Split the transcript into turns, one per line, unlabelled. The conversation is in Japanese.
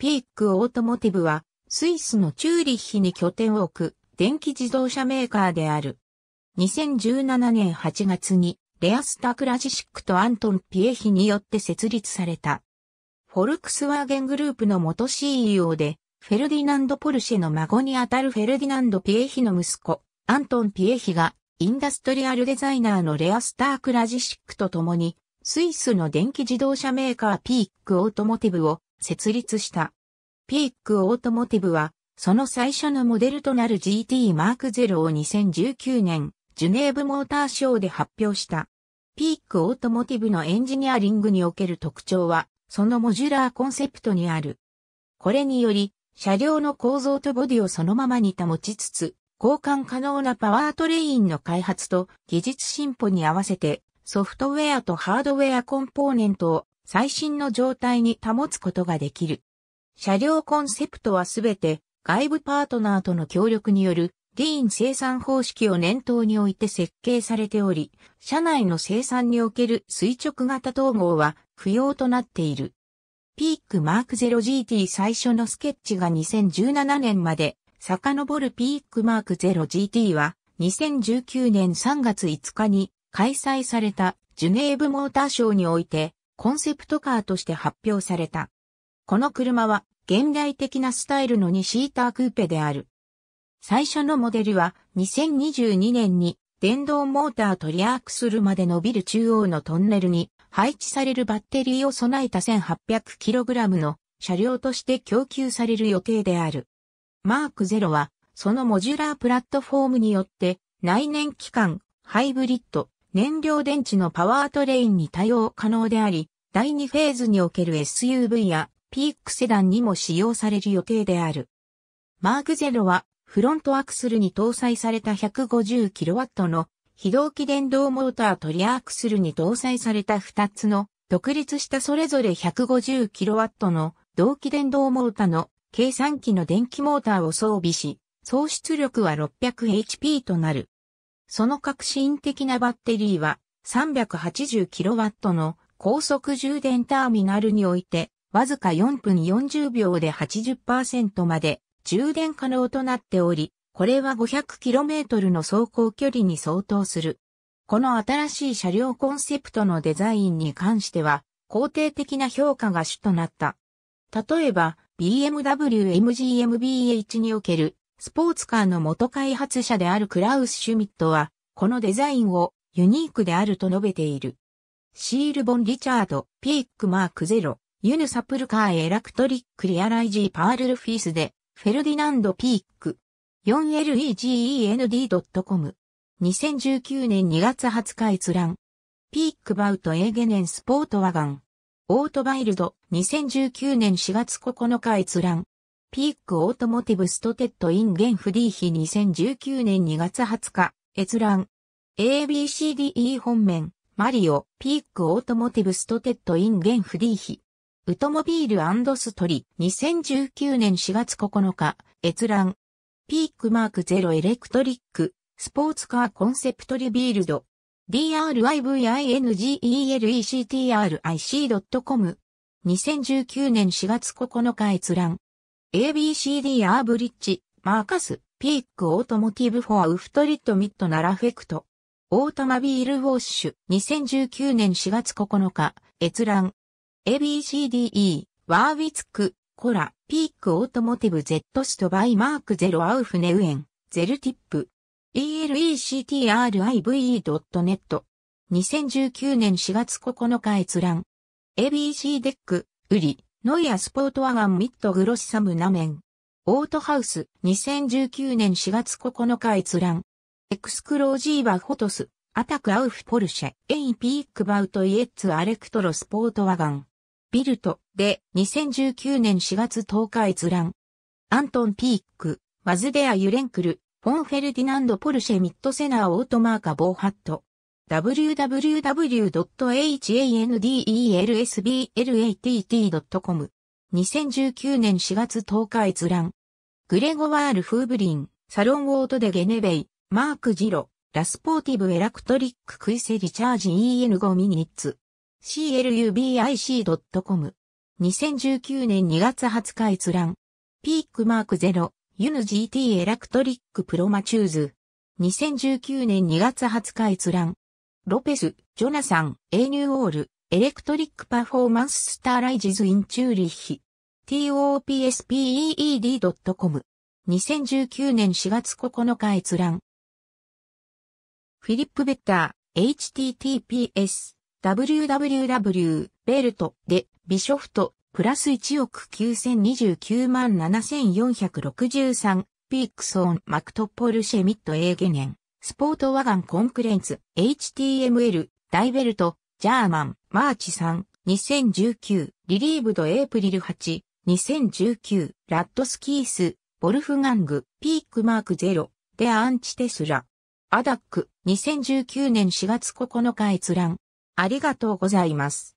ピークオートモティブは、スイスのチューリッヒに拠点を置く、電気自動車メーカーである。2017年8月に、レアスタクラジシックとアントン・ピエヒによって設立された。フォルクスワーゲングループの元 CEO で、フェルディナンド・ポルシェの孫にあたるフェルディナンド・ピエヒの息子、アントン・ピエヒが、インダストリアルデザイナーのレアスタークラジシックと共に、スイスの電気自動車メーカーピークオートモティブを設立した。ピークオートモティブは、その最初のモデルとなる GT マークロを2019年、ジュネーブモーターショーで発表した。ピークオートモティブのエンジニアリングにおける特徴は、そのモジュラーコンセプトにある。これにより、車両の構造とボディをそのままに保ちつつ、交換可能なパワートレインの開発と技術進歩に合わせて、ソフトウェアとハードウェアコンポーネントを最新の状態に保つことができる。車両コンセプトはすべて外部パートナーとの協力によるディーン生産方式を念頭に置いて設計されており、車内の生産における垂直型統合は不要となっている。ピークマーク 0GT 最初のスケッチが2017年まで、遡るピークマーク 0GT は2019年3月5日に開催されたジュネーブモーターショーにおいてコンセプトカーとして発表された。この車は現代的なスタイルの2シータークーペである。最初のモデルは2022年に電動モーターとリアークするまで伸びる中央のトンネルに配置されるバッテリーを備えた 1800kg の車両として供給される予定である。マーク0はそのモジュラープラットフォームによって内燃機関、ハイブリッド、燃料電池のパワートレインに対応可能であり、第2フェーズにおける SUV やピークセダンにも使用される予定である。マークゼロはフロントアクスルに搭載された 150kW の非同期電動モーターとリアアクスルに搭載された2つの独立したそれぞれ 150kW の同期電動モーターの計算機の電気モーターを装備し、総出力は 600HP となる。その革新的なバッテリーは 380kW の高速充電ターミナルにおいて、わずか4分40秒で80%まで充電可能となっており、これは 500km の走行距離に相当する。この新しい車両コンセプトのデザインに関しては、肯定的な評価が主となった。例えば、BMW MGMBH におけるスポーツカーの元開発者であるクラウス・シュミットは、このデザインをユニークであると述べている。シール・ボン・リチャード、ピーク・マーク・ゼロ、ユヌ・サプルカー・エラクトリック・リアライジー・パール・ルフィスで、フェルディナンド・ピーク。4legend.com。2019年2月20日閲覧。ピークバウト・エーゲネン・スポート・ワガン。オートバイルド、2019年4月9日閲覧。ピークオートモティブストテッドインゲンフディーヒ2019年2月20日、閲覧。ABCDE 本面、マリオ、ピークオートモティブストテッドインゲンフディーヒ。ウトモビールストリ、2019年4月9日、閲覧。ピークマークゼロエレクトリック、スポーツカーコンセプトリビールド。drivingelect.ric.com。2019年4月9日閲覧。ABCD アーブリッジ、マーカス、ピークオートモティブフォアウフトリットミッドナラフェクト。オートマビールウォッシュ、2019年4月9日、閲覧。ABCDE、ワーウィツク、コラ、ピークオートモティブ Z ストバイマークゼロアウフネウエン、ゼルティップ。electrive.net 2019年4月9日閲覧 ABC デック、ウリ、ノイアスポートワガンミットグロッサムナメン。オートハウス2019年4月9日閲覧。エクスクロージーバフォトス、アタクアウフポルシェ、エイピークバウトイエッツアレクトロスポートワガン。ビルトで2019年4月10日閲覧。アントン・ピーク、マズデア・ユレンクル、フォン・フェルディナンド・ポルシェ・ミッドセナー・オートマーカ・ボーハット。www.handelsblat.com 2019年4月10日閲覧。グレゴワール・フーブリン、サロン・オート・デ・ゲネベイ、マーク・ジロ、ラスポーティブ・エラクトリック・クイセ・リチャージ EN5 ミニッツ。clubic.com 2019年2月20日閲覧。ピークマークゼロ、ユヌ GT エラクトリックプロマチューズ。2019年2月20日閲覧。ロペス、ジョナサン、エーニューオール、エレクトリックパフォーマンススターライジズインチューリッヒ、topspeed.com。2019年4月9日閲覧。フィリップ・ベッター、https、www、ベルト、で、ビショフト、プラス1億9029万7463、ピークソン、マクトポルシェミット・エーゲネン。スポートワガンコンクレンツ、HTML、ダイベルト、ジャーマン、マーチさん、2019、リリーブドエイプリル8、2019、ラッドスキース、ボルフガング、ピークマークゼロ、でアンチテスラ。アダック、2019年4月9日閲覧。ありがとうございます。